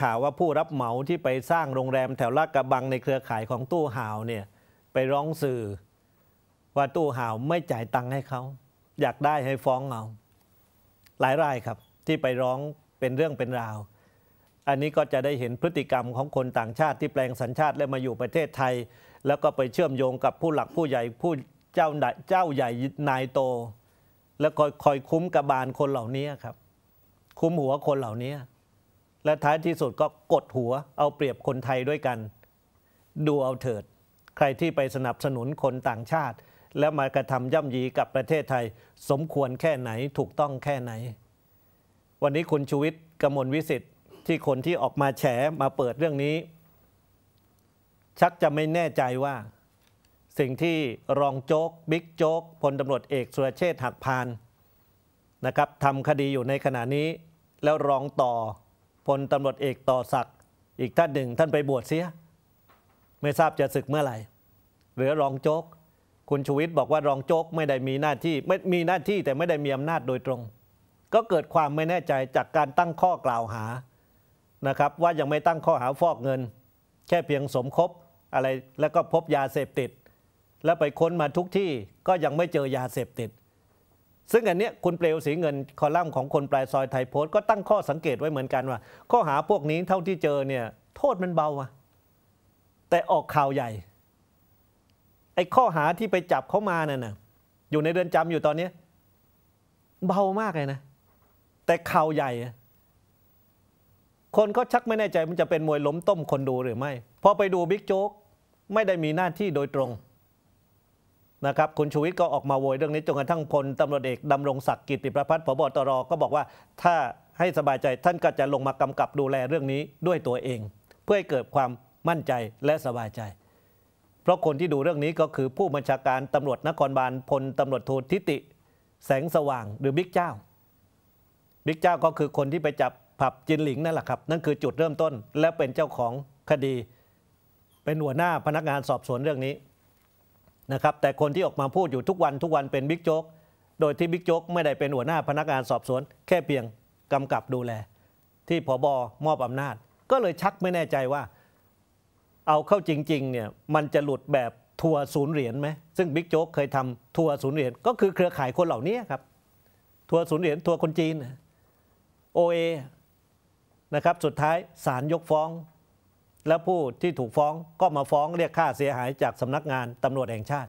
ข่าวว่าผู้รับเหมาที่ไปสร้างโรงแรมแถวลาดกระบังในเครือข่ายของตู้ห่าวเนี่ยไปร้องสื่อ ว่าตู้ห่าวไม่จ่ายตังค์ให้เขาอยากได้ให้ฟ้องเอาหลายรายครับ ที่ไปร้องเป็นเรื่องเป็นราว อันนี้ก็จะได้เห็นพฤติกรรมของคนต่างชาติ ที่แปลงสัญชาติและมาอยู่ประเทศไทย แล้วก็ไปเชื่อมโยงกับผู้หลักผู้ใหญ่ผู้เจ้าเจ้าใหญ่นายโต แล้วคอยคอยคุ้มกระบาลคนเหล่านี้ครับ คุ้มหัวคนเหล่านี้และท้ายที่สุดก็กดหัวเอาเปรียบคนไทยด้วยกัน ดูเอาเถิด ใครที่ไปสนับสนุนคนต่างชาติ แล้วมากระทำย่ำยีกับประเทศไทย สมควรแค่ไหนถูกต้องแค่ไหน วันนี้คุณชูวิทย์กมลวิสิทธิ์ที่คนที่ออกมาแฉมาเปิดเรื่องนี้ ชักจะไม่แน่ใจว่า สิ่งที่รองโจ๊ก บิ๊กโจ๊กพลตำรวจเอก สุรเชษฐ์หักพาน นะครับทำคดีอยู่ในขณะนี้ แล้วรองต่อพลตำรวจเอกต่อศักดิ์อีกท่านหนึ่งท่านไปบวชเสีย ไม่ทราบจะศึกเมื่อไหร่หรือรองโจ๊กคุณชูวิทย์บอกว่ารองโจ๊กไม่ได้มีหน้าที่ ไม่มีหน้าที่แต่ไม่ได้มีอำนาจโดยตรง ก็เกิดความไม่แน่ใจจากการตั้งข้อกล่าวหานะครับ ว่ายังไม่ตั้งข้อหาฟอกเงินแค่เพียงสมคบอะไรแล้วก็พบยาเสพติด แล้วไปค้นมาทุกที่ก็ยังไม่เจอยาเสพติดซึ่งอันเนี้ยคุณเปลวสีเงินคอลัมน์ของคนปลายซอยไทยโพสต์ก็ตั้งข้อสังเกตไว้เหมือนกันว่า ข้อหาพวกนี้เท่าที่เจอเนี่ย โทษมันเบาอะแต่ออกข่าวใหญ่ไอ้ข้อหาที่ไปจับเขามาเนี่ยนะอยู่ในเรือนจำอยู่ตอนเนี้ เบามากเลยนะ แต่ข่าวใหญ่ คนก็ชักไม่แน่ใจมันจะเป็นมวยล้มต้มคนดูหรือไม่ พอไปดูบิ๊กโจ๊กไม่ได้มีหน้าที่โดยตรงนะครับ คุณชูวิทย์ก็ออกมาโวยเรื่องนี้จนกระทั่งพลตำรวจเอกดำรงศักดิ์กิติประพัฒน์ผบตรก็บอกว่าถ้าให้สบายใจท่านก็จะลงมากำกับดูแลเรื่องนี้ด้วยตัวเอง เพื่อให้เกิดความมั่นใจและสบายใจ เพราะคนที่ดูเรื่องนี้ก็คือผู้บัญชาการตำรวจนครบาลพลตำรวจโททิติแสงสว่างหรือบิ๊กเจ้าบิ๊กเจ้าก็คือคนที่ไปจับผับจินหลิงนั่นแหละครับนั่นคือจุดเริ่มต้น และเป็นเจ้าของคดี เป็นหัวหน้าพนักงานสอบสวนเรื่องนี้นะครับแต่คนที่ออกมาพูดอยู่ทุกวันทุกวันเป็นบิ๊กโจ๊กโดยที่บิ๊กโจ๊กไม่ได้เป็นหัวหน้าพนักงานสอบสวน แค่เพียงกำกับดูแล ที่ผบอมอบอำนาจ ก็เลยชักไม่แน่ใจว่า เอาเข้าจริงๆเนี่ยมันจะหลุดแบบทัวร์ศูนย์เหรียญไหมซึ่งบิ๊กโจ๊กเคยทำทัวร์ศูนย์เหรียญก็คือเครือข่ายคนเหล่านี้ครับทัวร์ศูนย์เหรียญทัวร์คนจีนโอเอนะครับสุดท้ายศาลยกฟ้องและผู้ที่ถูกฟ้องก็มาฟ้องเรียกค่าเสียหายจากสำนักงานตำรวจแห่งชาติ